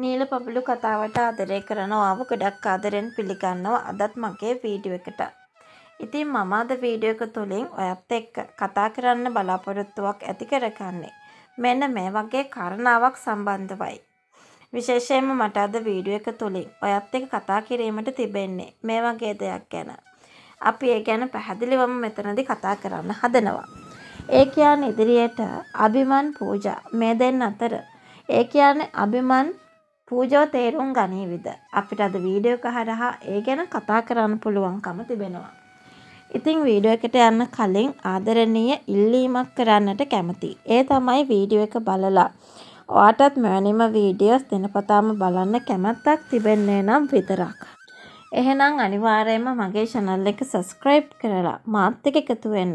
නීල පබලු කතාවට ආදරය කරනවා අව ගොඩක් ආදරෙන් පිළිගන්නවා අදත් මගේ වීඩියෝ එකට. ඉතින් මම අද වීඩියෝ එක තුලින් ඔයත් එක්ක කතා කරන්න බලාපොරොත්තුවක් ඇති කරගන්නේ. මෙන්න මේ වගේ කාරණාවක් සම්බන්ධවයි. විශේෂයෙන්ම මට අද වීඩියෝ එක තුලින් ඔයත් එක්ක කතා කිරීමට තිබෙන්නේ මේ වගේ දෙයක් ගැන. අපි ඒ ගැන පැහැදිලිවම මෙතනදී කතා කරන්න හදනවා. ඒ කියන්නේ ඉදිරියට අභිමන් පූජා මේ දෙන්න අතර ඒ කියන්නේ අභිමන් පූජෝ තේරුම් ගනීවිද. අපිට අද වීඩියෝ එක හරහා ඒ ගැන කතා කරන්න පුළුවන්කම තිබෙනවා. ඉතිං වීඩියෝ එකට යන්න කලින් ආදරණීය ඉල්ලීමක් කරන්නට කැමති. ඒ තමයි වීඩියෝ එක බලලා. ඔයාටත් මෑනිම වීඩියෝස් දෙනපතාම බලන්න කැමැත්තක් තිබෙන්නේ නම් විතරක්. එහෙනම් අනිවාර්යයෙන්ම මගේ channel එක subscribe කරලා මාත් එක්ක එකතු වෙන්න.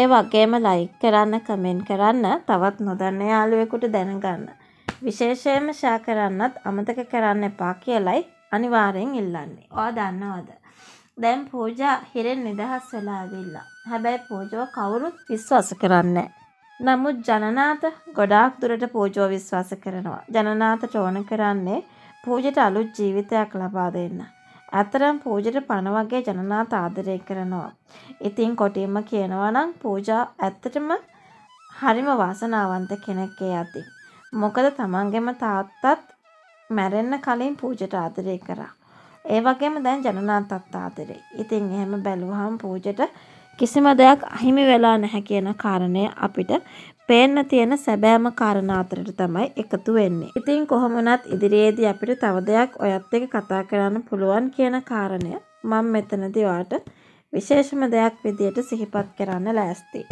ඒ වගේම like කරන්න, comment කරන්න, තවත් නොදන්න යාළුවෙකුට දැනගන්න. විශේෂයෙන්ම ෂා කරන්නත් අමතක කරන්න එපා කියලයි අනිවාරයෙන් ඉල්ලන්නේ. ඔයා දන්නවද? දැන් පූජා හිරෙන් නිදහස් වෙලා ඇවිල්ලා. හැබැයි පූජාව කවුරුත් විශ්වාස කරන්නේ නමුත් ජනනාත ගොඩාක් දුරට පූජෝ විශ්වාස කරනවා. ජනනාතට ඕන කරන්නේ පූජට අලුත් ජීවිතයක් ලබා දෙන්න. ඇතරම් පූජට පණ වගේ ජනනාත ආදරය කරනවා. ඉතින් කොටින්ම කියනවා නම් පූජා ඇත්තටම හරිම වාසනාවන්ත කෙනෙක්ගේ ඇති. මොකද තමන්ගෙම තාත්තත් මැරෙන්න කලින් පූජට ආදරය කරා. ඒ වගේම දැන් ජනනාතත් ආදරේ. ඉතින් එහෙම බැලුවහම පූජට කිසිම දෙයක් අහිමි වෙලා නැහැ කියන කාරණය අපිට පේන්න තියෙන සැබෑම කාරණා අතරට තමයි එකතු වෙන්නේ. ඉතින් කොහොමනත් ඉදිරියේදී අපිට තව දෙයක් ඔයත් එක්ක කතා කරන්න පුළුවන් කියන කාරණය මම මෙතනදී වාට විශේෂම දෙයක් විදියට සිහිපත් කරන්න ලෑස්තියි.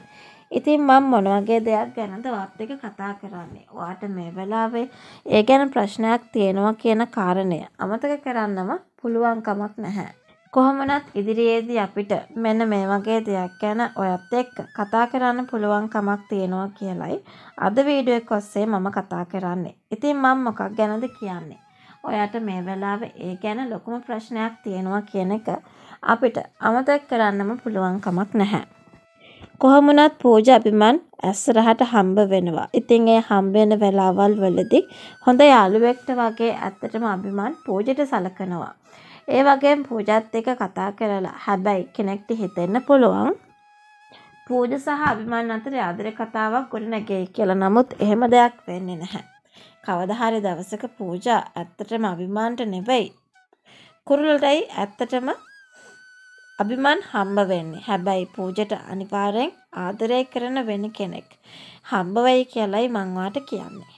ඉතින් මං මොනවගේ දෙයක් ගැනද ඔත් එක කතා කරන්නේ. ඔයාට මේ වෙලාවේ ඒ ගැන ප්‍රශ්නයක් තියෙනවා කියන කාරණය අමතක කරන්නම පුළුවන්කමක් නැහැ. කොහොමනත් ඉදිරියේදී අපිට මෙන්න මේ වගේ දෙයක් ගැන ඔයත් එක්ක කතා කරන්න පුළුවන්කමක් තියෙනවා කියලයි අද වීඩියෝ එක ඔස්සේ මම කතා කරන්නේ. ඉතින් මම මොකක් ගැනද කියන්නේ? ඔයාට මේ වෙලාවේ ඒ ගැන ලොකුම ප්‍රශ්නයක් තියෙනවා කියන එක අපිට අමතක කරන්නම පුළුවන්කමක් නැහැ. කොහොමුණත් පූජ අභිමන් ඇස්සරහට හම්බ වෙනවා. ඉතින් ඒ හම්බ වෙන වෙලාවල් වලදී හොඳ යාළුවෙක්ට වගේ ඇත්තටම අභිමන් පූජට සලකනවා. ඒ වගේම පූජත් එක්ක කතා කරලා හැබැයි කෙනෙක්ට හිතෙන්න පුළුවන් පූජ සහ අභිමන් අතර ආදර කතාවක් ගොඩනැගෙයි කියලා. නමුත් එහෙම දෙයක් වෙන්නේ නැහැ. කවදා හරි දවසක පූජා ඇත්තටම අභිමාන්ට නෙවෙයි කුරුල්ලටයි ඇත්තටම අභිමන් හම්බ වෙන්නේ. හැබැයි පූජට අනිවාර්යෙන් ආදරය කරන වෙන කෙනෙක් හම්බ වෙයි කියලයි මං වාට කියන්නේ.